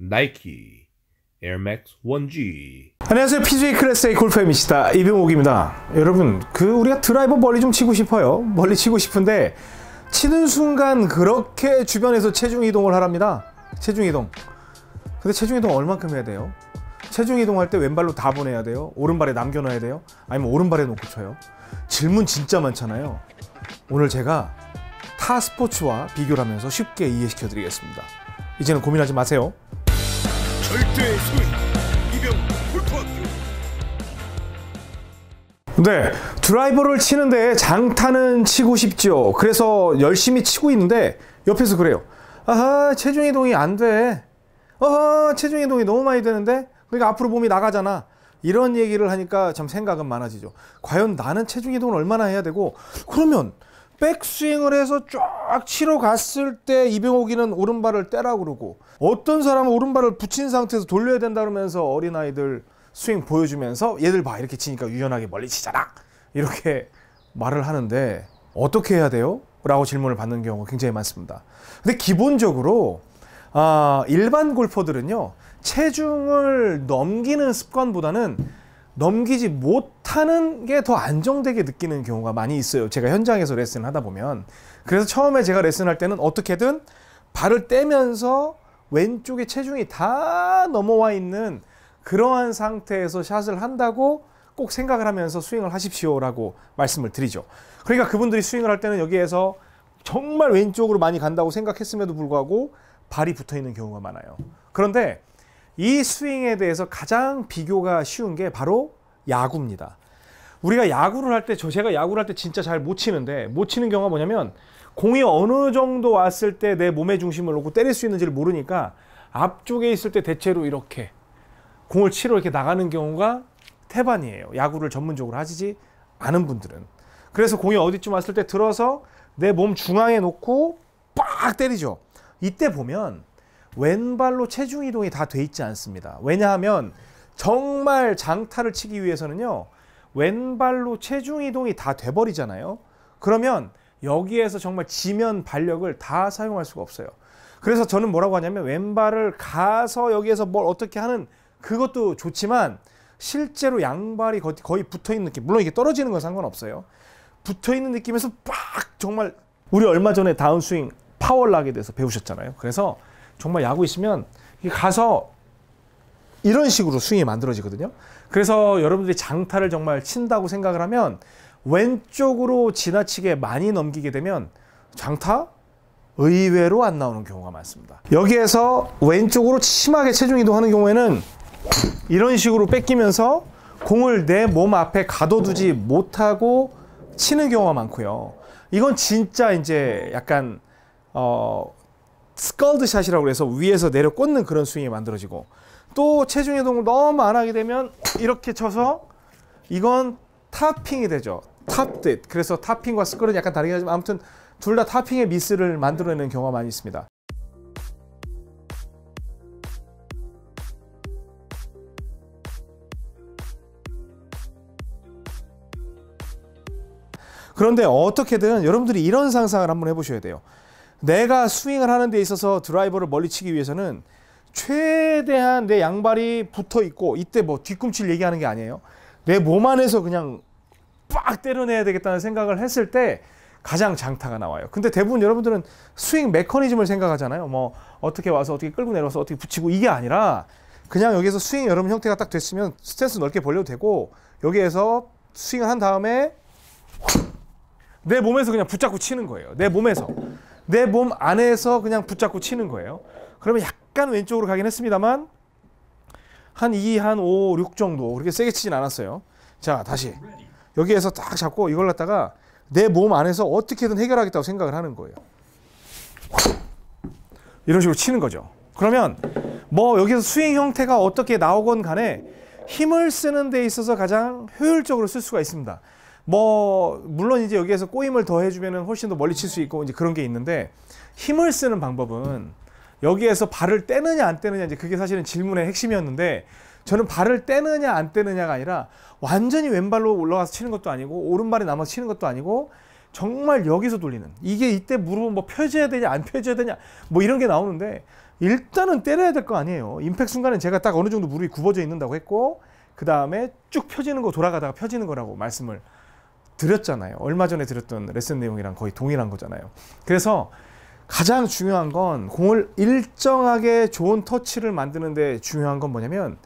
나이키 에어맥스 1G 안녕하세요 p g 클래스의 골프 MC다 이병옥입니다 여러분 그 우리가 드라이버 멀리 좀 치고 싶어요 멀리 치고 싶은데 치는 순간 그렇게 주변에서 체중 이동을 하랍니다 체중 이동 근데 체중 이동 얼만큼 해야 돼요? 체중 이동할 때 왼발로 다 보내야 돼요? 오른발에 남겨놔야 돼요? 아니면 오른발에 놓고 쳐요? 질문 진짜 많잖아요 오늘 제가 타 스포츠와 비교를 하면서 쉽게 이해시켜 드리겠습니다 이제는 고민하지 마세요 절대의 소위 이병 폴포학교 네, 드라이버를 치는데 장타는 치고 싶죠. 그래서 열심히 치고 있는데 옆에서 그래요. 아하, 체중 이동이 안 돼. 어, 체중 이동이 너무 많이 되는데 그러니까 앞으로 몸이 나가잖아. 이런 얘기를 하니까 참 생각은 많아지죠. 과연 나는 체중 이동을 얼마나 해야 되고 그러면 백스윙을 해서 쫙 치러 갔을 때 이병옥이는 오른발을 떼라 그러고 어떤 사람은 오른발을 붙인 상태에서 돌려야 된다 그러면서 어린아이들 스윙 보여주면서 얘들 봐 이렇게 치니까 유연하게 멀리 치잖아 이렇게 말을 하는데 어떻게 해야 돼요? 라고 질문을 받는 경우가 굉장히 많습니다 근데 기본적으로 아, 일반 골퍼들은요 체중을 넘기는 습관보다는 넘기지 못하는 게 더 안정되게 느끼는 경우가 많이 있어요. 제가 현장에서 레슨 을 하다 보면. 그래서 처음에 제가 레슨할 때는 어떻게든 발을 떼면서 왼쪽에 체중이 다 넘어와 있는 그러한 상태에서 샷을 한다고 꼭 생각을 하면서 스윙을 하십시오라고 말씀을 드리죠. 그러니까 그분들이 스윙을 할 때는 여기에서 정말 왼쪽으로 많이 간다고 생각했음에도 불구하고 발이 붙어 있는 경우가 많아요. 그런데 이 스윙에 대해서 가장 비교가 쉬운 게 바로 야구입니다. 우리가 야구를 할 때, 저 제가 야구를 할 때 진짜 잘 못 치는데, 못 치는 경우가 뭐냐면, 공이 어느 정도 왔을 때 내 몸의 중심을 놓고 때릴 수 있는지를 모르니까, 앞쪽에 있을 때 대체로 이렇게, 공을 치러 이렇게 나가는 경우가 태반이에요. 야구를 전문적으로 하시지 않은 분들은. 그래서 공이 어디쯤 왔을 때 들어서 내 몸 중앙에 놓고 빡 때리죠. 이때 보면 왼발로 체중 이동이 다 돼 있지 않습니다. 왜냐하면 정말 장타를 치기 위해서는요. 왼발로 체중 이동이 다 돼 버리잖아요. 그러면 여기에서 정말 지면 발력을 다 사용할 수가 없어요. 그래서 저는 뭐라고 하냐면 왼발을 가서 여기에서 뭘 어떻게 하는 그것도 좋지만 실제로 양발이 거의 붙어 있는 느낌. 물론 이게 떨어지는 건 상관없어요. 붙어 있는 느낌에서 빡 정말 우리 얼마 전에 다운스윙 파워를 하게 돼서 배우셨잖아요. 그래서 정말 야구 있으면 가서 이런 식으로 스윙이 만들어지거든요. 그래서 여러분들이 장타를 정말 친다고 생각을 하면 왼쪽으로 지나치게 많이 넘기게 되면 장타 의외로 안 나오는 경우가 많습니다. 여기에서 왼쪽으로 심하게 체중 이동하는 경우에는 이런 식으로 뺏기면서 공을 내 몸 앞에 가둬두지 못하고 치는 경우가 많고요. 이건 진짜 이제 약간 어 스컬드 샷이라고 해서 위에서 내려 꽂는 그런 스윙이 만들어지고 또 체중 이동을 너무 안 하게 되면 이렇게 쳐서 이건 탑핑이 되죠. 탑뜻 그래서 탑핑과 스컬은 약간 다르긴 하지만 아무튼 둘 다 탑핑의 미스를 만들어내는 경우가 많이 있습니다. 그런데 어떻게든 여러분들이 이런 상상을 한번 해보셔야 돼요. 내가 스윙을 하는 데 있어서 드라이버를 멀리 치기 위해서는 최대한 내 양발이 붙어 있고 이때 뭐 뒤꿈치를 얘기하는 게 아니에요. 내 몸 안에서 그냥 빡 때려내야 되겠다는 생각을 했을 때 가장 장타가 나와요. 근데 대부분 여러분들은 스윙 메커니즘을 생각하잖아요. 뭐 어떻게 와서 어떻게 끌고 내려서 어떻게 붙이고 이게 아니라 그냥 여기서 스윙 여러분 형태가 딱 됐으면 스탠스 넓게 벌려도 되고 여기에서 스윙을 한 다음에 내 몸에서 그냥 붙잡고 치는 거예요. 내 몸에서. 내몸 안에서 그냥 붙잡고 치는 거예요. 그러면 약간 왼쪽으로 가긴 했습니다만 한 2, 한 5, 6 정도 그렇게 세게 치진 않았어요. 자 다시 여기에서 딱 잡고 이걸 갖다가 내 몸 안에서 어떻게든 해결하겠다고 생각을 하는 거예요. 이런 식으로 치는 거죠. 그러면 뭐 여기서 스윙 형태가 어떻게 나오건 간에 힘을 쓰는 데 있어서 가장 효율적으로 쓸 수가 있습니다. 뭐 물론 이제 여기에서 꼬임을 더 해주면은 훨씬 더 멀리 칠 수 있고 이제 그런 게 있는데 힘을 쓰는 방법은 여기에서 발을 떼느냐 안 떼느냐 이제 그게 사실은 질문의 핵심이었는데 저는 발을 떼느냐 안 떼느냐가 아니라 완전히 왼발로 올라가서 치는 것도 아니고 오른발에 남아서 치는 것도 아니고 정말 여기서 돌리는 이게 이때 무릎은 뭐 펴져야 되냐 안 펴져야 되냐 뭐 이런 게 나오는데 일단은 때려야 될 거 아니에요 임팩 순간은 제가 딱 어느 정도 무릎이 굽어져 있는다고 했고 그 다음에 쭉 펴지는 거 돌아가다가 펴지는 거라고 말씀을 드렸잖아요. 얼마 전에 드렸던 레슨 내용이랑 거의 동일한 거잖아요. 그래서 가장 중요한 건 공을 일정하게 좋은 터치를 만드는데 중요한 건 뭐냐면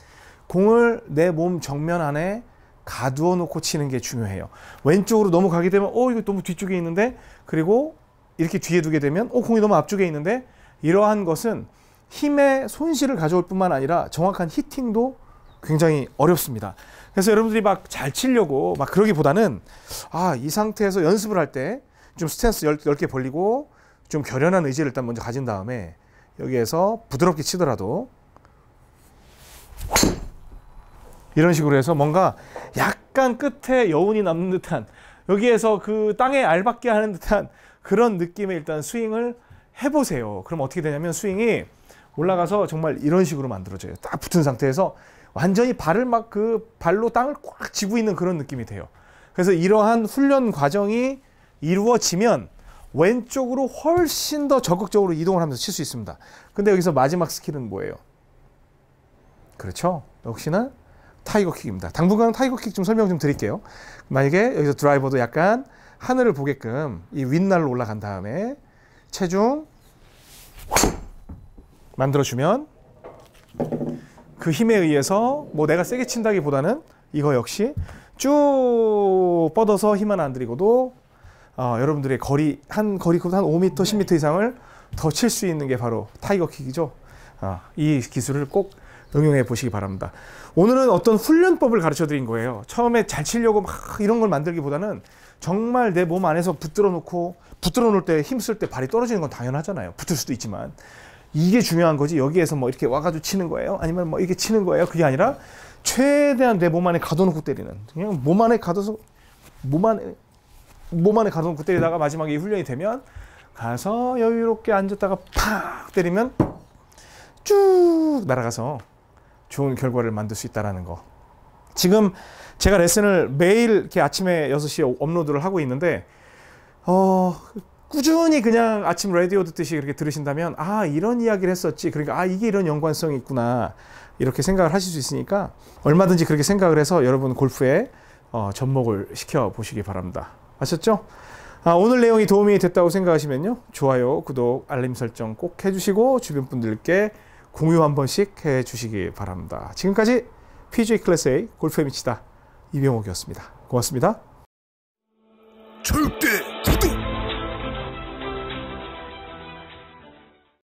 공을 내 몸 정면 안에 가두어 놓고 치는 게 중요해요. 왼쪽으로 너무 가게 되면 어 이거 너무 뒤쪽에 있는데 그리고 이렇게 뒤에 두게 되면 어 공이 너무 앞쪽에 있는데 이러한 것은 힘의 손실을 가져올 뿐만 아니라 정확한 히팅도 굉장히 어렵습니다. 그래서 여러분들이 막 잘 치려고 막 그러기보다는 아, 이 상태에서 연습을 할 때 좀 스탠스 열, 게0개 벌리고 좀 결연한 의지를 일단 먼저 가진 다음에 여기에서 부드럽게 치더라도 이런 식으로 해서 뭔가 약간 끝에 여운이 남는 듯한 여기에서 그 땅에 알박게 하는 듯한 그런 느낌의 일단 스윙을 해보세요. 그럼 어떻게 되냐면 스윙이 올라가서 정말 이런 식으로 만들어져요. 딱 붙은 상태에서 완전히 발을 막 그 발로 땅을 꽉 쥐고 있는 그런 느낌이 돼요. 그래서 이러한 훈련 과정이 이루어지면 왼쪽으로 훨씬 더 적극적으로 이동을 하면서 칠 수 있습니다. 근데 여기서 마지막 스킬은 뭐예요? 그렇죠. 역시나 타이거킥입니다. 당분간 타이거킥 좀 설명 좀 드릴게요. 만약에 여기서 드라이버도 약간 하늘을 보게끔 이 윗날로 올라간 다음에 체중 만들어주면 그 힘에 의해서 뭐 내가 세게 친다기보다는 이거 역시 쭉 뻗어서 힘은 안 들이고도 어, 여러분들의 거리 한 거리보다 한 5m, 10m 이상을 더 칠 수 있는 게 바로 타이거킥이죠. 어, 아, 이 기술을 꼭 응용해 보시기 바랍니다. 오늘은 어떤 훈련법을 가르쳐 드린 거예요. 처음에 잘 치려고 막 이런 걸 만들기보다는 정말 내 몸 안에서 붙들어 놓고 붙들어 놓을 때 힘 쓸 때 발이 떨어지는 건 당연하잖아요. 붙을 수도 있지만 이게 중요한 거지 여기에서 뭐 이렇게 와가지고 치는 거예요 아니면 뭐 이렇게 치는 거예요 그게 아니라 최대한 내 몸 안에 가둬놓고 때리는 그냥 몸 안에 가둬서 몸 안에 몸 안에 가둬놓고 때리다가 마지막에 훈련이 되면 가서 여유롭게 앉았다가 팍 때리면 쭉 날아가서 좋은 결과를 만들 수 있다라는 거 지금 제가 레슨을 매일 이렇게 아침에 6시에 업로드를 하고 있는데 어 꾸준히 그냥 아침 라디오 듣듯이 그렇게 들으신다면 아 이런 이야기를 했었지 그러니까 아 이게 이런 연관성이 있구나 이렇게 생각을 하실 수 있으니까 얼마든지 그렇게 생각을 해서 여러분 골프에 어, 접목을 시켜 보시기 바랍니다 아셨죠? 아, 오늘 내용이 도움이 됐다고 생각하시면요 좋아요 구독 알림 설정 꼭 해주시고 주변 분들께 공유 한 번씩 해주시기 바랍니다 지금까지 PJ 클래스 의 골프에 미치다 이병옥이었습니다 고맙습니다 절대